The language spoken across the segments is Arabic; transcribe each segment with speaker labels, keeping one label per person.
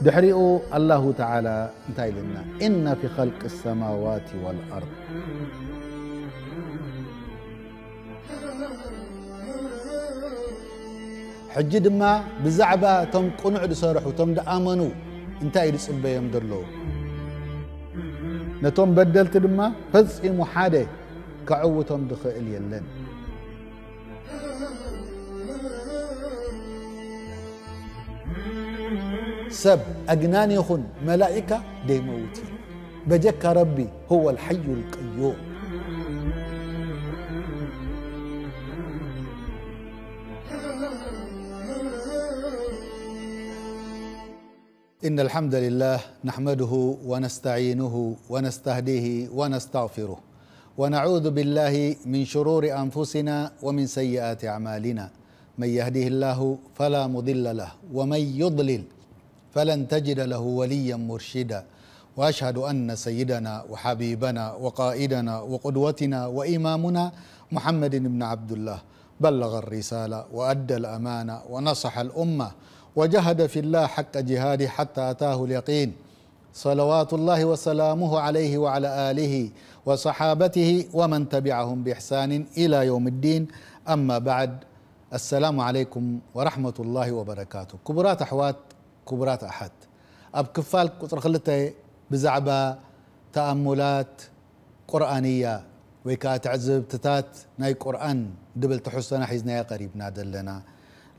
Speaker 1: دحرئوا الله تعالى تايلنا إن في خلق السماوات والأرض حجد ما بزعبة تم قنع لصرح وتم دآمنوا انتا يرس البيام درلو نتم بدلت دما فزئ محادة تم دخل يلن سب أجنان يخن ملائكة دي موتي بجك ربي هو الحي القيوم إن الحمد لله نحمده ونستعينه ونستهديه ونستغفره ونعوذ بالله من شرور أنفسنا ومن سيئات أعمالنا من يهده الله فلا مضل له ومن يضلل فلن تجد له وليا مرشدا واشهد ان سيدنا وحبيبنا وقائدنا وقدوتنا وامامنا محمد بن عبد الله بلغ الرساله وادى الامانه ونصح الامه وجهد في الله حق جهاده حتى اتاه اليقين صلوات الله وسلامه عليه وعلى اله وصحابته ومن تبعهم باحسان الى يوم الدين اما بعد السلام عليكم ورحمه الله وبركاته كبرات احوات كبرات أحد أب كفال قطر خلتي بزعبة تأملات قرآنية ويكا تعزب تتات ناي قرآن دبل تحسنا حيزنا يا قريب نادل لنا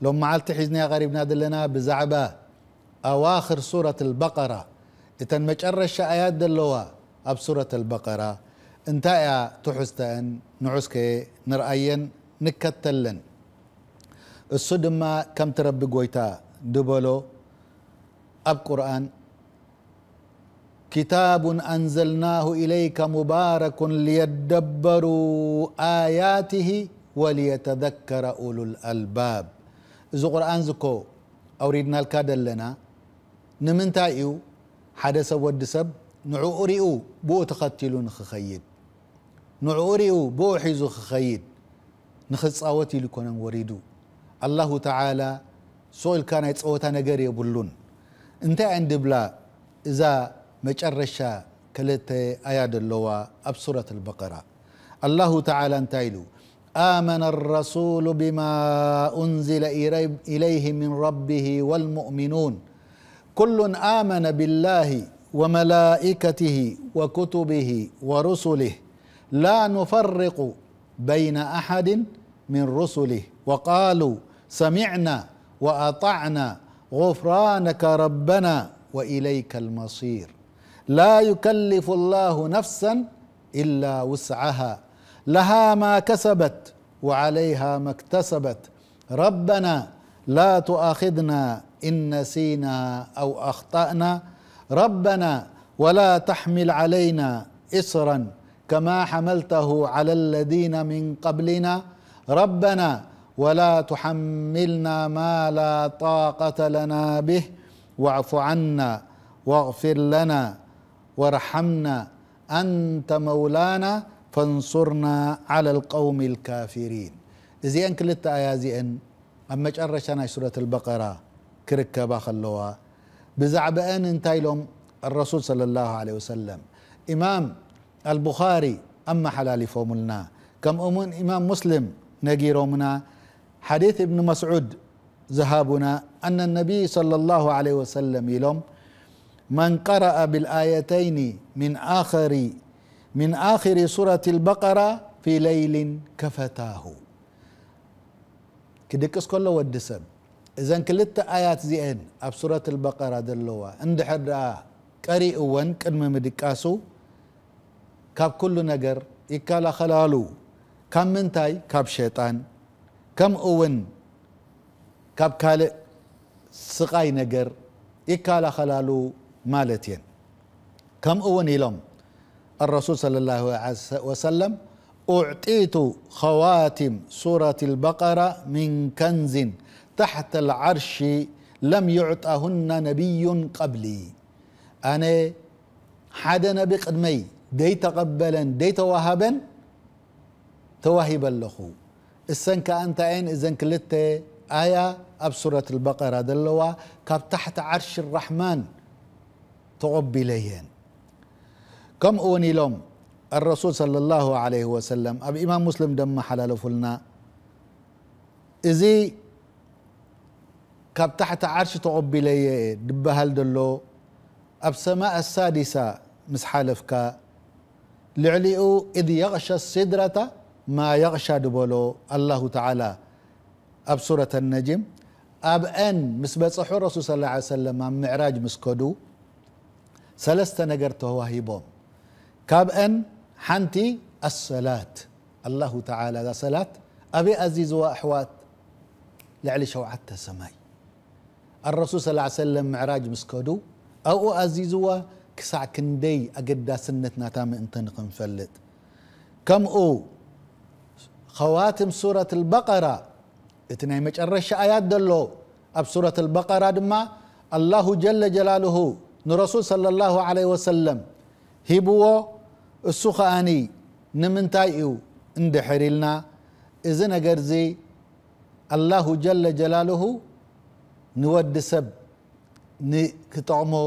Speaker 1: لو معالت حيزنا يا قريب نادل لنا بزعبة أواخر سورة البقرة إتن مجرش آيات دلوا أب سورة البقرة انتا يا تحستان نعسك نرأيين نكتلن السود كم تربي قويتا دبلو اب قرآن كتاب أنزلناه إليك مبارك ليدبروا آياته وليتذكر أولو الألباب إذا قرآن زكو أوريدنا الكاد لنا نمنتايو حدث ود سب نعو أريئو بو تختلو نخخيد نعو بو حيزو خخيد نخصاوتي لكونا وريدو الله تعالى سؤال كان يتصوتا نقر يبلون እንታይ እየን ድብላ እዛ መጨረሻ ክልተ ኣያ ዘለዋ ኣብ ሱረት الበቀራ ኣላሁ ተዓላ እንታይ ኢሉ آمن الرسول بما أنزل إليه من ربه والمؤمنون كل آمن بالله وملائكته وكتبه ورسله لا نفرق بين أحد من رسله وقالوا سمعنا وأطعنا غفرانك ربنا واليك المصير لا يكلف الله نفسا الا وسعها لها ما كسبت وعليها ما اكتسبت ربنا لا تؤاخذنا ان نسينا او اخطانا ربنا ولا تحمل علينا إصرا كما حملته على الذين من قبلنا ربنا ولا تحملنا ما لا طاقه لنا به واعف عنا واغفر لنا وارحمنا انت مولانا فانصرنا على القوم الكافرين እዚአን ክልተ ኣያ እዚአን أما መጨረሻ سورة البقرة كركة ክርከባ بزعب أن እንታይ الرسول صلى الله عليه وسلم إمام البخاري أما حلالي فوملنا كم أمون إمام مسلم نجيرومنا حديث ابن مسعود ذهابنا أن النبي صلى الله عليه وسلم يلوم من قرأ بالآيتين من آخر من آخر سورة البقرة في ليل كفتاه كدكس كله ودسب إذا كلت آيات زين أب سورة البقرة دلوا اندحر ቀሪኡ مدكاسو كاب كل نجر يكال خلالو كم من تاي كاب شيطان ከምኡ እውን ካብ ካልእ ስቃይ ነገር ይከላኸላሉ ማለት እየን ከምኡ እውን ኢሎም الرسول صلى الله عليه وسلم أعطيت خواتم سورة البقرة من كنز تحت العرش لم يعطهن نبي قبلي أنا قدمي دي تقبلا دي توهبا ተዋሂበ ኣለኹ እስን أنت أين إذن كلتة آية ኣብ البقرة الበቀራ كاب تحت عرش الرحمن الራሕማን ተቆቢለ كم أوني እውን الرسول صلى الله عليه وسلم أب إمام مسلم دم حلال فلنا إزي كاب تحت عرش تقبلي دبهل دلو أب سماء السادسة مسحالفك لعلئو إذ يغشى السدرة ما يغشى دبولو الله تعالى أب سورة النجم أب أن مسبة صحو رسول صلى الله عليه وسلم ኣብ معراج مس سلست ሰለስተ ነገር كاب أن حنتي الصلاة الله تعالى ذا صلاة أبي أزيز وأحوات لعل شوعت سماي الرسول صلى الله عليه وسلم معراج مسكدو أو أزيزوا كسع كندي أقدا سنتنا تام أنت نقنفلت كم أو خواتم سورة البقرة اتناي مجرش آيات دلو أب سورة البقرة دما الله جل جلاله نرسول صلى الله عليه وسلم هبوا السخاني نمنتاي ايو اندحر لنا إذن أقرزي الله جل جلاله نود سب نكتعمو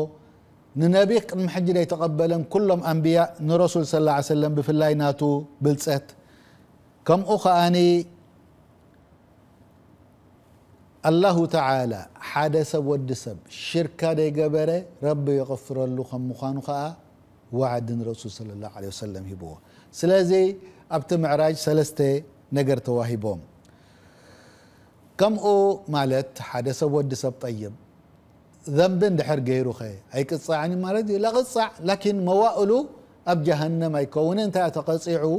Speaker 1: ننبيق المحجر يتقبلن كلهم أنبياء نرسول صلى الله عليه وسلم بفلايناتو بلسات كم أخاني الله تعالى حدث ودسب شركة دي قبرة ربي يغفر الله خم مخانو خاء وعد رسول صلى الله عليه وسلم هبوه سلازي أبت معراج سلستي نقر كم أو مالت حدث ودسب طيب ذنب دحر غيرو خي ገይሩ قصة عن يعني مالت لا قصة لكن መዋእሉ أب جهنم يكون أنت تقصعو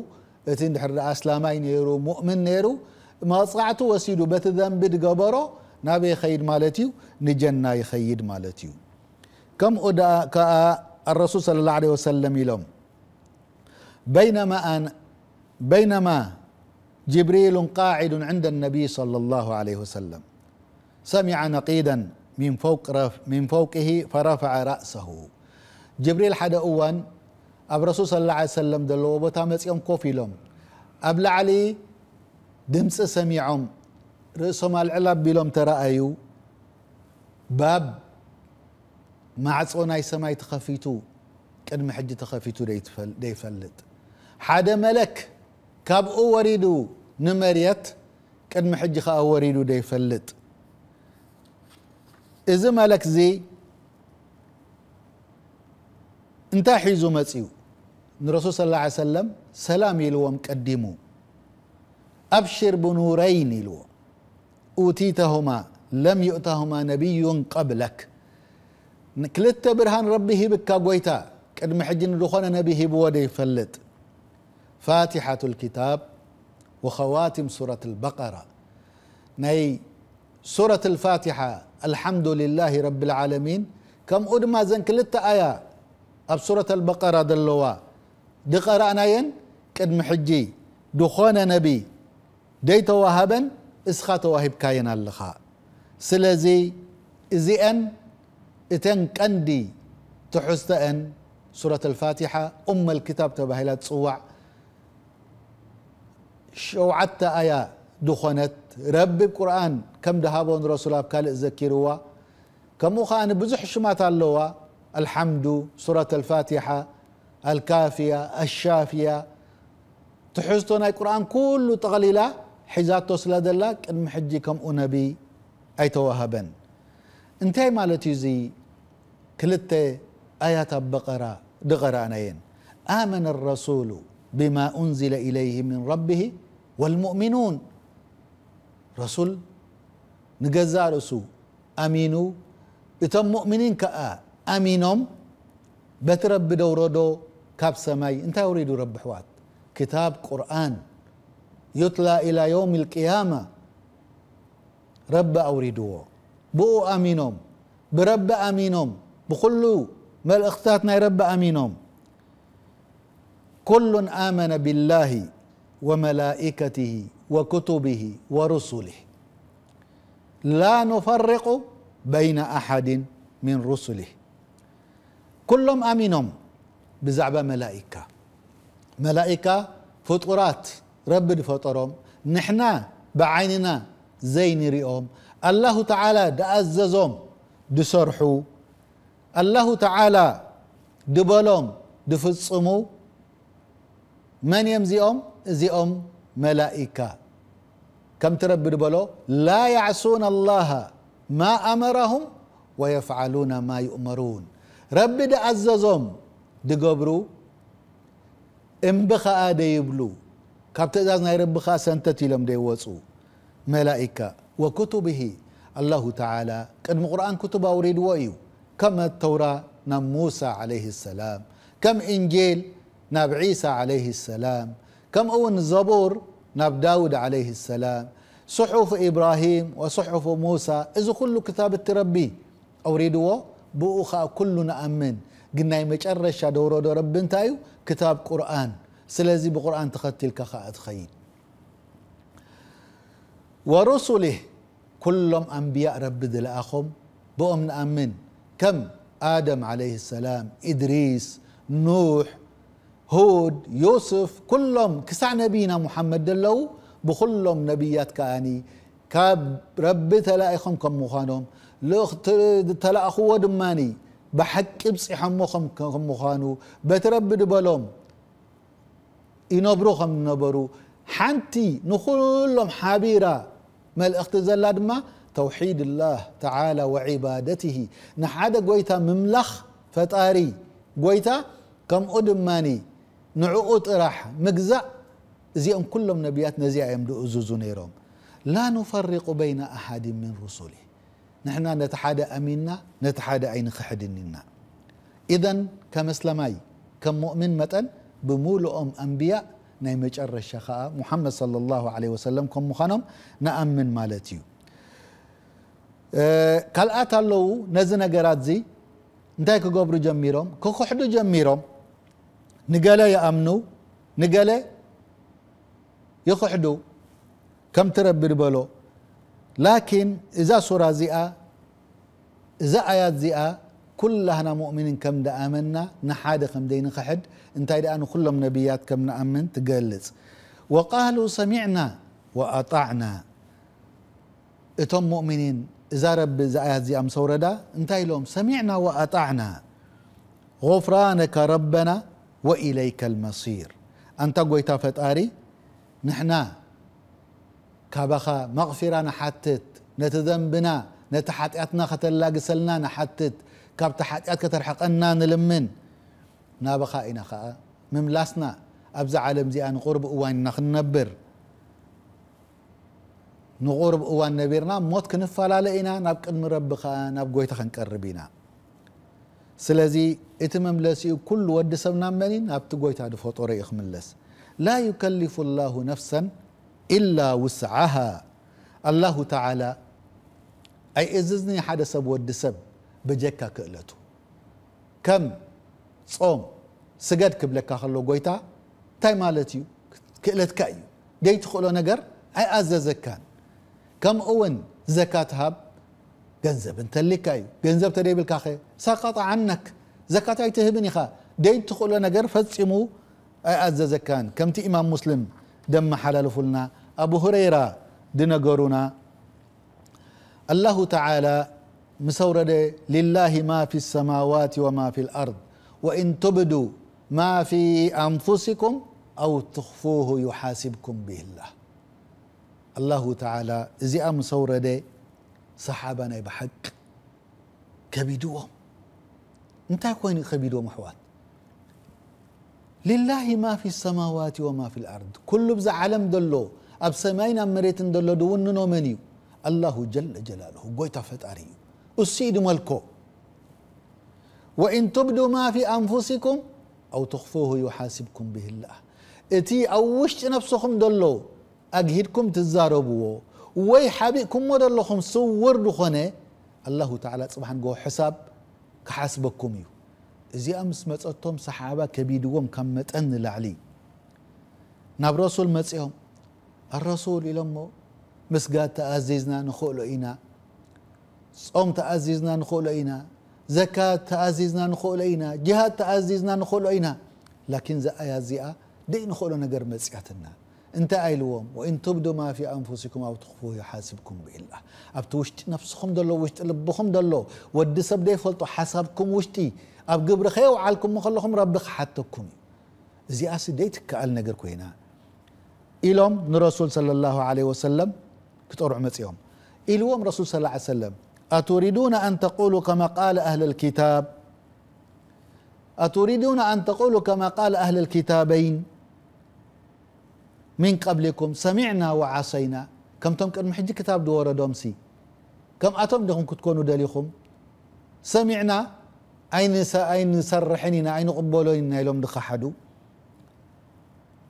Speaker 1: እቲ ድሕር ኣስላማይ ነይሩ ሙእምን ነይሩ መፅዕቱ ወሲዱ በቲ ዘንቢ ድገበሮ ናበይ ይኸይድ ማለት እዩ ንጀና ይኸይድ ማለት እዩ ከምኡ ከዓ الرسول صلى الله عليه وسلم يلوم بينما أن بينما جبريل قاعد عند النبي صلى الله عليه وسلم سمع نقيدا من فوق رف من فوقه فرفع رأسه جبريل حدا أوان أب رسول صلى الله عليه وسلم دلو وبتامس يوم كوفي لهم أب لعلي دمس سميعهم رسوم العلب بلهم أيو باب ما عز أناي سماي تخفيتو كان محج تخفيتو ديفل ديفلت حدا ملك كاب او أوريدو نمريت كان خاو خا أوريدو ديفلت إذا ملك زي انت حيزو مسيو صلى الله عليه وسلم سلام ኢልዎም ቀዲሙ أبشر بنورين لو أوتيتهما لم يؤتهما نبي قبلك كلت برهان ربي هبك قويتا قد محجن دخونا نبي هبو يفلت فاتحة الكتاب وخواتم سورة البقرة ناي سورة الفاتحة الحمد لله رب العالمين كم أدما زن كلت آية أب سورة البقرة دلوا ድቐረእናየን ቅድሚ ሕጂ ድኾነ ነቢ ደይተዋሃበን እስኻ ተዋሂብካየን ኣለኻ ስለዚ እዚአን እተን ቀንዲ ትሕዝተአን ሱረት ልፋትሓ እመ ልክታብ ተባሂላ ትፅዋዕ ሸውዓተ ኣያ ድኾነት ረቢ ቁርኣን ከም ድሃቦ ንረሱል ኣብ ካልእ ዘኪርዋ ከምኡ ከዓ ንብዙሕ ሽማት ኣለዋ አልሓምዱ ሱረት ልፋትሓ الكافية الشافية تحزتنا القرآن كله تغليلا حزاتو سلادلا ቅድሚ ሕጂ ከምኡ ነቢ أي እንታይ ማለት እዩ እዚ ክልተ آيات بقرة دغرانين آمن الرسول بما أنزل إليه من ربه والمؤمنون رسول نجزا رسو أمينو إتم مؤمنين كأ أمينهم بترب دورو دو كاب سماي انت أريد رب حوات كتاب قرآن يتلى إلى يوم القيامة رب اريدو بو امينوم برب امينوم بخلو ما الأختاتنا رب امينوم كل آمن بالله وملائكته وكتبه ورسله لا نفرق بين أحد من رسله كلهم أمينهم بزعبة ملائكة ملائكة فطرات رب فطرهم نحنا بعيننا زين رئوم الله تعالى دأززهم دسرحوا الله تعالى دبلوم دفصموا من يمزئهم زئهم ملائكة كم ترب دبلو لا يعصون الله ما أمرهم ويفعلون ما يؤمرون رب دأززهم ድገብሩ እምቢ ከዓ ደይብሉ ካብ ትእዛዝ ናይ ረቢ ከዓ ሰንተት ኢሎም ደይወፁ መላኢካ ወክቱብሂ አላሁ ተዓላ ቅድሚ ቁርኣን ክቱብ ኣውሪድዎ እዩ ከም ተውራ ናብ ሙሳ ዓለይህ ሰላም ከም እንጌል ናብ ዒሳ ዓለይህ ሰላም ከምኡ እውን ዘቡር ናብ ዳውድ ዓለይህ ሰላም صحف إبراهيم وصحف موسى إذا كل كتاب التربي أريدوا بؤخا كل نأمن ግን ናይ መጨረሻ ደውረዶ ረቢ እንታይ እዩ ክታብ ቁርኣን ስለዚ ብቁርኣን ተኸቲልካ ከዓ ورسله كلهم أنبياء رب ረቢ ዝለኣኾም ብኦም ንኣምን آدم عليه السلام إدريس نوح هود يوسف كلهم كسع نبينا محمد دلو بخلهم نبيات كأني كاب رب تلائخهم كم مخانهم لو تلائخوا دماني بحكي بصحمهم مخانو بتربد بلوم ينبروهم نبرو حنتي نخلهم حبيرة ما الاختزال لدما توحيد الله تعالى وعبادته نحادا قويتا مملخ فتاري قويتا كم أدماني نعوط راح زي زيهم كلهم نبيات نزيع يمدو أزوزو نيروم لا نفرق بين أحد من رسله نحن نتحدى أميننا نتحدى أين خحدننا إذا كمسلماي كمؤمن مثلا بمول أم أنبياء نيمج الرشخاء محمد صلى الله عليه وسلم كم مخانم نأمن مالتيو قال أه، أتالو نزنا قراتزي نتاك قبر جميرهم كخحد جميرهم نقال يا أمنو نقال يخحدو كم تربي بلو لكن إذا سورة زئة إذا آيات زئة كلها أنا كم دا آمنا نحاد كم دين خحد انت إذا أنا كلهم نبيات كم نأمن تقلص وقالوا سمعنا وأطعنا إتم مؤمنين إذا رب إذا آيات زئة مصورة دا انت لهم سمعنا وأطعنا غفرانك ربنا وإليك المصير أنت قويتا فتاري نحنا كابخا مغفرة نحتت نتذنبنا نتحتياتنا خطر نحتت كاب تحتيات كترحقنا نلمن نابخا إنا خاء مملاسنا أبزع عالم زيان قرب أوان نخ نبر نغرب أوان نبيرنا موت كنفال علينا نبقى نربخا نبقى يتخن كربينا سلازي اتمم لسي كل ود سبنا مني نبتقوي تعد فطوري اخملس لا يكلف الله نفساً إلا وسعها الله تعالى أي إززني حدا سب ود سب بجكا كألتو كم صوم سجد كبلك خلو قويتا تاي مالتيو كألت كأيو دي تخلو نقر أي أز زكان كم أون زكاة هاب جنزب انت اللي كاي جنزب تريب الكاخي سقط عنك زكاة أي تهبني خا دي تخلو نقر فتسمو أي أز زكان كم تي إمام مسلم دم حلال فلنا أبو هريرة دنقرنا الله تعالى مسورد لله ما في السماوات وما في الأرض وإن تبدوا ما في أنفسكم أو تخفوه يحاسبكم به الله الله تعالى زي أم سورد صحابنا بحق كبدوهم انت كوين كبدوهم أحوات لله ما في السماوات وما في الأرض كل بز عالم دلو أب سماينا مريت دلو دون نومنيو الله جل جلاله قويتا فتاري أسيد ملكو وإن تبدو ما في أنفسكم أو تخفوه يحاسبكم به الله اتي أوشت نفسكم دلو أجهدكم تزاربوا وي حبيكم مدلوكم صور دخنه الله تعالى سبحانه حساب كحاسبكم يو زيام سمتهم صحابة كبيدوهم كم متأن لعلي ناب رسول مسيهم الرسول إلمو مسجد تأزيزنا نخولو إنا صوم تأزيزنا نخولو إنا زكاة تأزيزنا نخولو إنا جهاد تأزيزنا نخولو إنا لكن ذا آيات زيئة دي نخولو نجر مسيحتنا انت ايلوم وان تبدو ما في انفسكم او تخفوه يحاسبكم بالله ابتوشت نفسكم دلو وشت لبكم دلو ودي سب دي فلطو وشتي اب قبر خي وعلكم مخلهم ربك حتكم زي اس ديت كال نجر كوينا إلهم نرسول صلى الله عليه وسلم كتور عمتيهم إلهم رسول صلى الله عليه وسلم أتريدون أن تقولوا كما قال أهل الكتاب أتريدون أن تقولوا كما قال أهل الكتابين من قبلكم سمعنا وعصينا كم تم كان محج كتاب دوره دومسي كم أتم دخون كتكونوا دليخم سمعنا أين سا أين سرحنين أين قبولين لهم دخحدو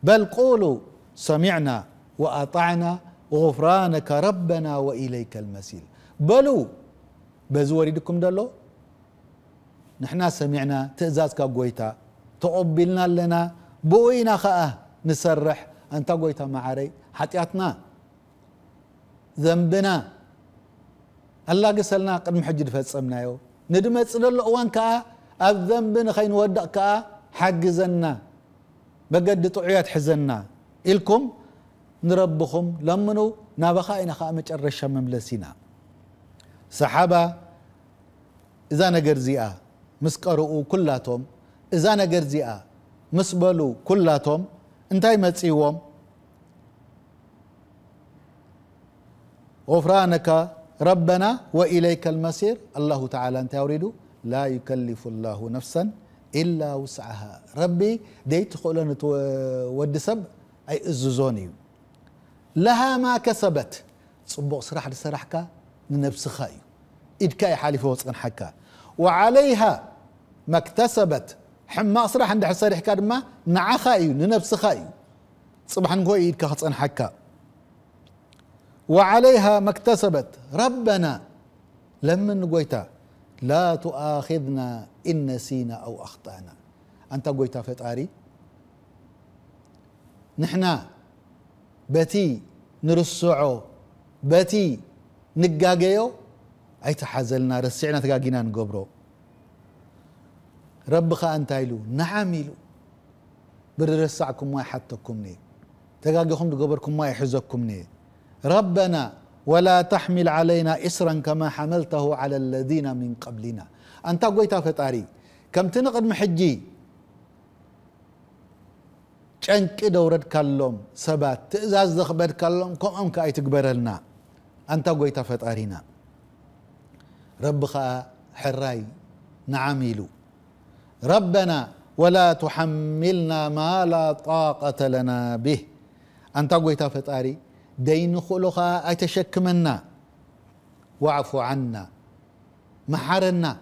Speaker 1: بل قولوا سمعنا وأطعنا غفرانك ربنا وإليك المسير بلو بزوريدكم دلو نحنا سمعنا تأزازك قويتا تقبلنا لنا بوينا خاء نسرح أنت قويتا معري حتياتنا ذنبنا الله قسلنا قد محجد فاتسامنا يوم ندمت دلو እዋን ከዓ ኣብ ዘንቢ ንኸይንወድቕ ከዓ ሓግዘና መገዲ ጥዑያት ሕዘና ኢልኩም ንረብኹም ለምኑ ናባኻ ኢና ከዓ መጨረሻ መምለስ ኢና ሰሓባ እዛ ነገር እዚኣ ምስ ቀርኡ ኩላቶም እዛ ነገር እዚኣ ምስ በሉ ኩላቶም እንታይ መፅይዎም غፍራነካ ربنا وإليك المصير الله تعالى أنت أريد لا يكلف الله نفسا إلا وسعها ربي ديت خلنا ودسب أي الزوزوني لها ما كسبت صبغ سرح لسرحك ننبسخ أيو إدك يحالف حكا وعليها ما اكتسبت حما صراحة عند حكا ما نعخاي أيو ننبسخ أيو صبحا إدكا إدك حكا وعليها ما اكتسبت ربنا لما نقويتا لا تؤاخذنا إن نسينا أو أخطأنا أنت قويتا فتاري نحنا بتي نرسعو بتي نقاقيو أي تحزلنا رسعنا تقاقينا نقبرو ربك أنت إلو نعم إلو بررسعكم ما يحطكم ني تقاقيكم تقبركم ما يحزكم ني ربنا ولا تحمل علينا إسرا كما حملته على الذين من قبلنا أنت قويتا فتاري كم تنقد محجي شنك دورد كلهم سبات تئزاز دخبر كلهم كم أمك أي تقبر لنا أنت قويتا فتارينا ربخا حراي نعملو ربنا ولا تحملنا ما لا طاقة لنا به أنت قويتا فتاري دين خلقها أتشكمنا واعف عنا محرنا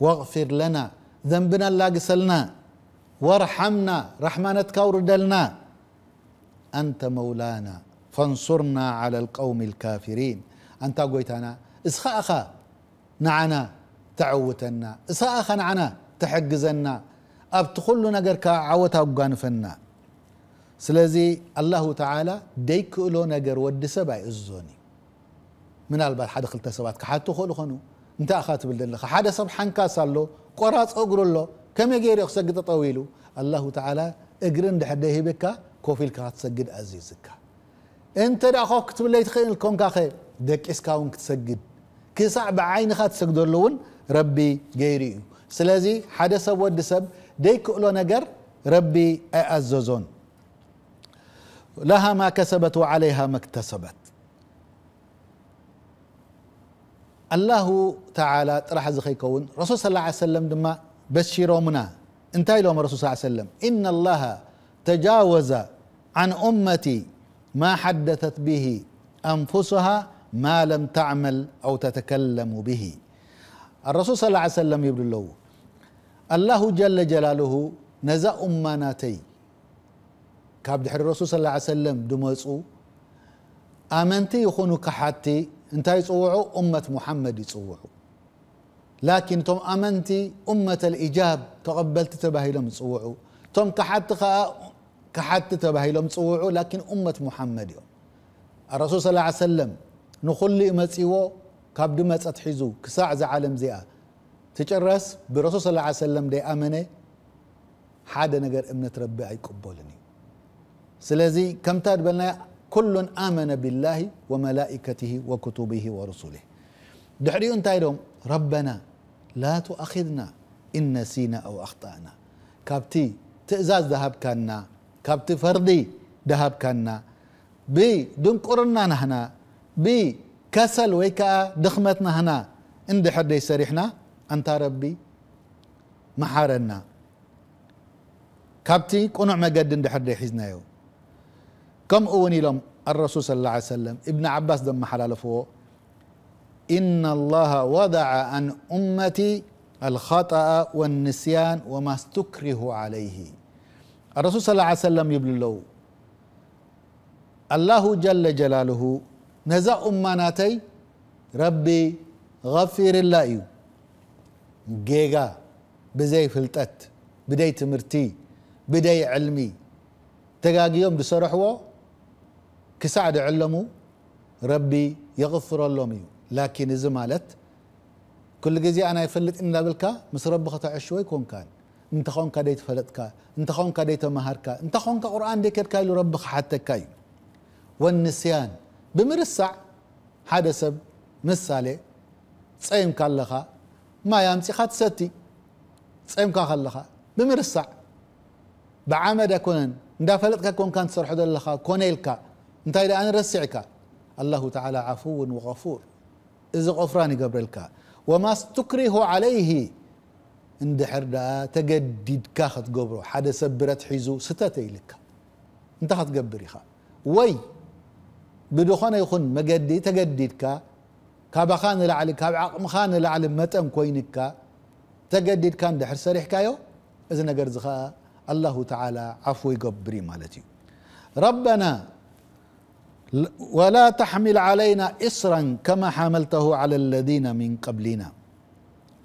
Speaker 1: واغفر لنا ذنبنا لا قسلنا وارحمنا رحمانتك وردلنا أنت مولانا فانصرنا على القوم الكافرين أنت قويتنا اسخاخا نعنا تعوتنا اسخاخا نعنا تحجزنا أبتخلنا قركا عوتا وقانفنا ስለዚ ኣላሁ ተዓላ ደይክእሎ ነገር ወዲ ሰብ ኣይእዝዞን እዩ ምናልባት ሓደ ክልተ ሰባት ክሓቱ ክእሉ ኮኑ እንታይ ኢኻ ትብል ዘለካ ሓደ ሰብ ሓንካስ ኣሎ ቆራ ፀጉሪ ኣሎ ከመይ ገይሩ ክሰግድ ጠጠው ኢሉ ኣላሁ ተዓላ እግሪ እንድሕር ደሂብካ ኮፍ ኢልካ ክትሰግድ ኣዚዝካ እንተ ዳ ኮፍ ክትብለይ ትኽእል ኮንካ ኸ ደቂስካ እውን ክትሰግድ ክሳዕ ብዓይንኻ ትሰግደሉ እውን ረቢ ገይሩ እዩ ስለዚ ሓደ ሰብ ወዲ ሰብ ደይክእሎ ነገር ረቢ ኣይኣዘዞን لها ما كسبت وعليها ما اكتسبت الله تعالى طرح زخي كون رسول صلى الله عليه وسلم دم بشيرو منا انت لهم رسول صلى الله عليه وسلم ان الله تجاوز عن امتي ما حدثت به انفسها ما لم تعمل او تتكلم به الرسول صلى الله عليه وسلم يقول له الله جل جلاله نزا اماناتي كاب دحر الرسول صلى الله عليه وسلم دمصو امنتي يخونو كحاتي انت يصوعو امة محمد يصوعو لكن توم امنتي امة الاجاب تقبلت تباهي لهم يصوعو توم كحاتي خا كحاتي تباهي لهم يصوعو لكن امة محمد يوم الرسول صلى الله عليه وسلم نخلي امتيو كاب دمص اتحزو كساع زعلم زيا تجرس بالرسول صلى الله عليه وسلم دي امنه حدا نجر امنه ربي اي قبولني سلازي كم تادبلنا كل آمن بالله وملائكته وكتبه ورسله دحريون تايروم ربنا لا تؤخذنا إن نسينا أو أخطأنا كابتي تئزاز ذهب كنا كابتي فردي ذهب كنا بي دون قرنا نحنا بي كسل ويكا دخمتنا هنا إن حد سريحنا أنت ربي محارنا كابتي قنع حد دحردي حزنايو كم أوني لهم الرسول صلى الله عليه وسلم ابن عباس دم حلال فوق إن الله وضع عن أمتي الخطأ والنسيان وما استكره عليه الرسول صلى الله عليه وسلم يبلو له الله جل جلاله نزع أماناتي ربي غفر الله جيجا بزي فلتت بدي تمرتي بدي علمي يوم بصرحوه كسعد علمو ربي يغفر اللومي لكن إذا مالت كل جزي أنا يفلت إن لابلك مس رب شوي كون كان أنت خونك ديت فلتك أنت خونك ديت مهرك أنت خونك قرآن ديكرك إلى رب حتى كاي والنسيان بمرسع هذا سب مثالي تسيم كالخا ما يمسي خات ستي تسيم كالخا بمرسع بعمد كونن እንዳፈለጥካ ኮንካ ትሰርሖ ዘለኻ كونيل كا እንታይ ደኣ ንረሲዕካ አላሁ ተዓላ ዓፉውን ወغፉር እዚ ቁፍራን ይገብረልካ ወማ ስትክሪሁ ዓለይህ እንድሕር ደኣ ተገዲድካ ክትገብሮ ሓደ ሰብ ብረት ሒዙ ስተተ ይልካ እንታይ ክትገብር ኢኻ ወይ ብድኾነ ይኹን መገዲ ተገዲድካ ካባኻ ንላዕሊ ካብ ዓቕምኻ ንላዕሊ መጠን ኮይንካ ተገዲድካ እንድሕር ሰሪሕካዮ እዚ ነገር እዚ ከዓ ኣላሁ ተዓላ ዓፉ ይገብር እዩ ማለት እዩ ረበና ولا تحمل علينا إصرا كما حملته على الذين من قبلنا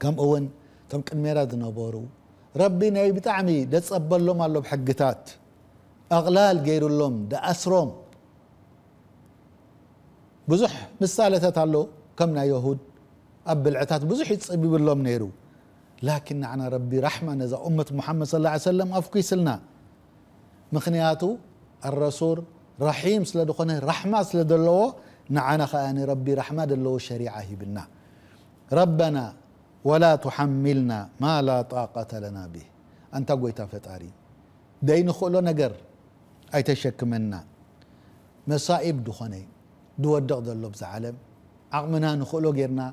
Speaker 1: كم أون تم ميراد نبورو ربي ناي بتعمي تصبر لهم على بحقتات أغلال غير لهم اسروم بزح مثالتات الله كمنا يهود أب العتات بزح يتصبي لهم نيرو لكن عنا ربي رحمة نزا أمة محمد صلى الله عليه وسلم أفكي سلنا مخنياته الرسول رحيم سلا دخنه رحمة سلا دلوا نعنا خاني ربي رحمة دلوا شريعة بنا ربنا ولا تحملنا ما لا طاقة لنا به أنت قويتا فتاري دين خلو نقر أيتشكمنا مصائب دخني دودق دلو بزعلم عقمنا نخلو غيرنا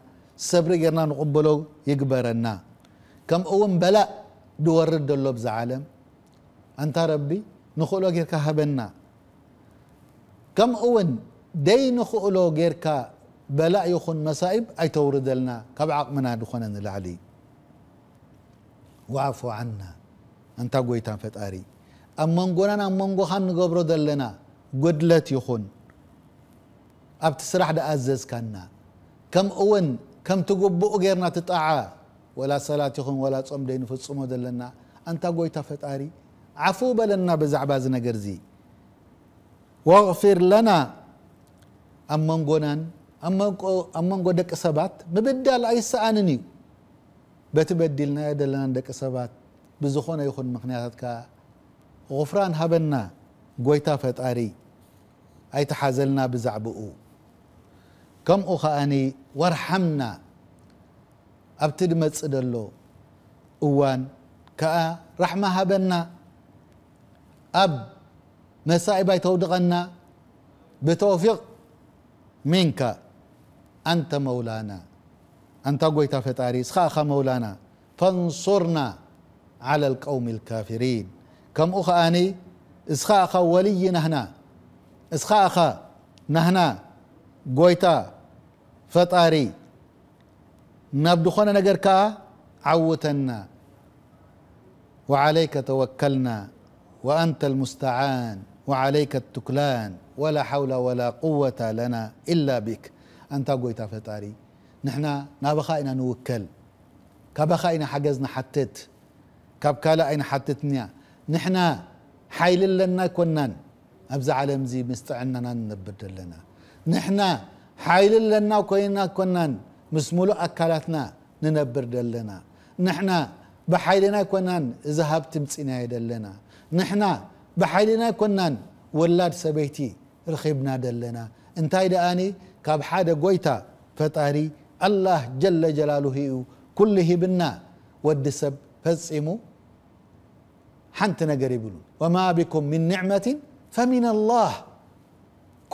Speaker 1: صبر غيرنا نقبلو يقبرنا كم أوم بلا بلاء دورد دلو بزعلم أنت ربي نخلو غيرك كهبنا كم اون دي نخؤلو ጌርካ በላእ ይኹን መሳኢብ ኣይተውርደልና ካብ ዓቕምና ድኾነ ንላዕሊ ዋዕፉ ዓና እንታ ጎይታን ፈጣሪ ኣብ መንጎናን ኣብ መንጎኻን ንገብሮ ዘለና ጎድለት ይኹን ኣብቲ ስራሕ ደኣዘዝካና ከም እውን ከም ትግቡኡ ጌርና ትጣዓ ወላ ሰላት ይኹን ወላ ፆም ደይንፍፅሞ ዘለና እንታ ጎይታ ፈጣሪ ዓፉ በለና ብዛዕባ እዚ ነገር እዚ واغفر لنا ኣብ መንጎናን ኣብ መንጎ ደቂ ሰባት ምብዳል ኣይሰኣንን እዩ በቲ በዲልናዮ ደለናን ደቂ ሰባት ብዝኾነ ይኹን ምክንያታት ከዓ غፍራን ሃበና ጎይታ ፈጣሪ ኣይተሓዘልና ብዛዕባኡ ከምኡ ከዓኒ ወርሓምና ኣብቲ ድመፅእ ደሎ እዋን ከዓ ራሕማ ሃበና ኣብ مصائبها يتودقنا بتوفيق منك أنت مولانا أنت قويتا فتاري سخاخة مولانا فانصرنا على القوم الكافرين كم أخاني أني ولي نهنا اسخاخ نهنا قويتا فتاري نبدخونا نقركا عوتنا وعليك توكلنا وأنت المستعان وعليك التكلان ولا حول ولا قوة لنا إلا بك أنت قويتا فتاري نحنا نابخائنا نوكل كابخائنا حجزنا حتت كابكالا أين حتتنا نحنا حيل لنا كنن أبزع عالم زي مستعننا نبدل لنا نحنا حيل لنا كوينا كنن مسمولو أكالتنا ننبر دلنا نحنا بحيلنا كنن ذهب تمسينا يدلنا نحنا بحالنا كنا ولاد سبيتي رخيبنا دلنا انتاي داني كاب حادا قويتا فتاري الله جل جلاله كله بنا ود سب فسيمو حنتنا وما بكم من نعمة فمن الله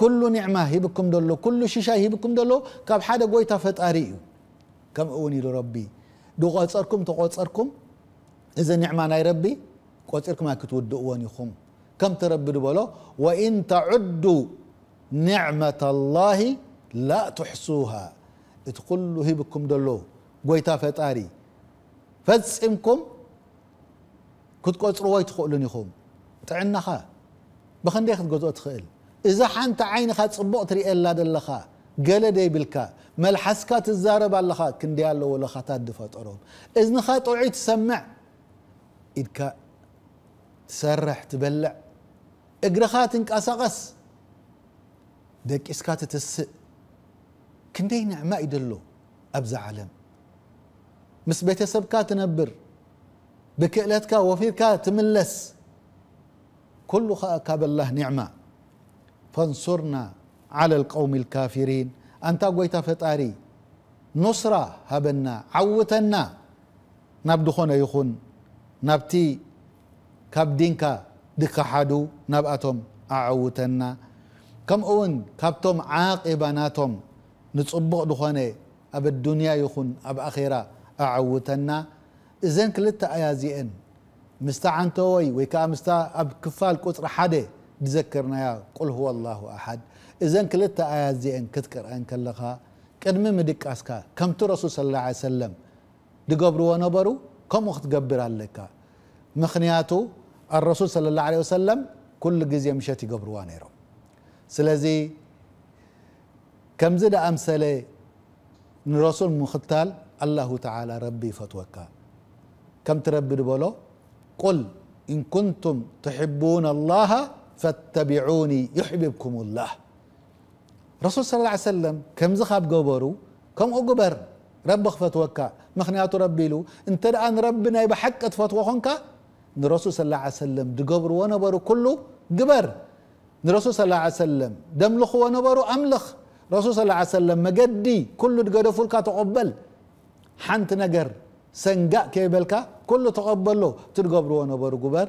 Speaker 1: كل نعمة هي بكم دلو كل شيء هي بكم دلو كاب حادا قويتا فتاري كم أوني لربي دو قوات أركم تو قوات أركم إذا نعمة ناي ربي قوات أركم أكتود دو أوني خم كم تربدوا بلو وإن تعدوا نعمة الله لا تحصوها اتقول له هبكم دلو قويتا فتاري فاتسئمكم كنت قصروا ويتخؤلون يخوم تعنا خا بخندي خد قزو تخيل إذا حانت عين خا تصبق تري إلا دلخا قال دي بالكا ملحسكا تزارب على خا كندي الله ولا خا تدفت أروم إذن خا طوعي تسمع إذكا تسرح تبلع اقرخا تنقاساقس ديك اسكات تس كندي نعمة يدلو ابزع عالم مس بيت سبكا تنبر بكئلتك وفيرك تملس كل خاكاب بالله نعمة فانصرنا على القوم الكافرين أنت قويت فتاري نصرة هبنا عوتنا نبدو يخون نبتي كاب دينكا ድከሓዱ ናብኣቶም ኣዓውተና ከምኡውን ካብቶም ዓቂባናቶም ንፅቡቕ ድኾነ ኣብ ኣዱንያ ይኹን ኣብ ኣኼራ ኣዓውተና እዘን ክልተ ኣያ እዚአን ምስታ ዓንተወይ ወይ ከዓ ምስታ ኣብ ክፋል ቁፅሪ ሓደ ዝዘክርናያ ቁል ሁወ ላሁ ኣሓድ እዘን ክልተ ኣያ እዚአን ክትቅርአን ከለኻ ቅድሚ ምድቃስካ ከምቲ ረሱል ስ ሰለም ድገብርዎ ነበሩ ከምኡ ክትገብር ኣለካ ምክንያቱ الرسول صلى الله عليه وسلم كل جزية مشاتي قبر وانيرو سلازي كم زد ዳ من رسول مختال الله تعالى ربي فتوكا كم تربي دبولو قل إن كنتم تحبون الله فاتبعوني يحببكم الله رسول صلى الله عليه وسلم كم زخاب قبرو كم أقبر رب فتوكا مخنياتو ربي له انت الآن ربنا يبحق فتوكا نرسو صلى الله عليه وسلم دقبر ونبرو كله قبر نرسو صلى الله عليه وسلم دملخ ونبرو أملخ رسول صلى الله عليه وسلم مجدي كله دقدفو لك تقبل حنت نجر سنقا كيبلك كله تقبله تدقبر ونبرو قبر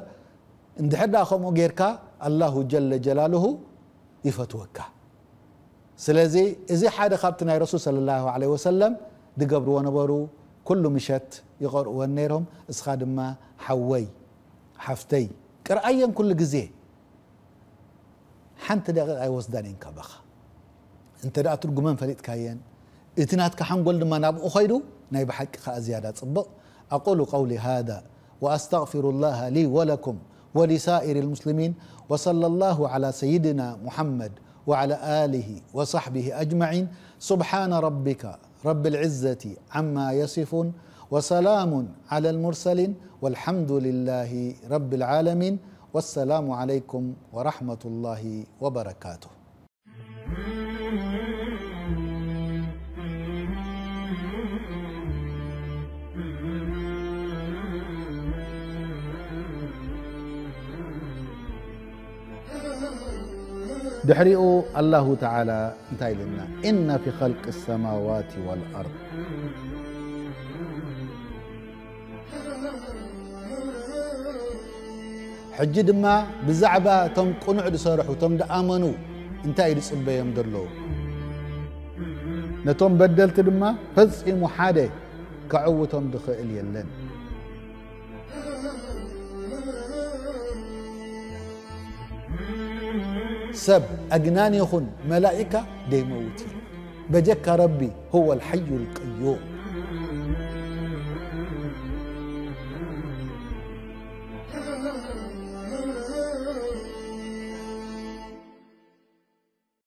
Speaker 1: عند حد أخو غيرك الله جل جلاله يفتوك سلازي إذا حد خبتنا رسول صلى الله عليه وسلم دقبر ونبرو كل مشت يقرؤون نيرهم اسخادم ما حوي حفتي كرأيا كل جزية حنت دا غير أي وصدانين كبخة انت دا ترجمان فريد كاين اتنات كحن قول ما نابو خيرو نايب حق زيادة صبق أقول قولي هذا وأستغفر الله لي ولكم ولسائر المسلمين وصلى الله على سيدنا محمد وعلى آله وصحبه أجمعين سبحان ربك رب العزة عما يصفون وسلام على المرسلين والحمد لله رب العالمين والسلام عليكم ورحمه الله وبركاته دحرئوا الله تعالى انتايلنا إن في خلق السماوات والأرض ሕጂ ድማ ብዛዕባ እቶም ቁኑዕ ዝሰርሑ እቶም ድኣመኑ እንታይ እዩ ዝፅበዮም ዘለዉ ነቶም በደልቲ ድማ ፈፂሙ ሓደ ከዕውቶም ዝኽእል የለን ሰብ ኣግናን ይኹን መላኢካ ደይመውት እዩ በጀካ ረቢ ሁወ ልሓዩ ልቀዩም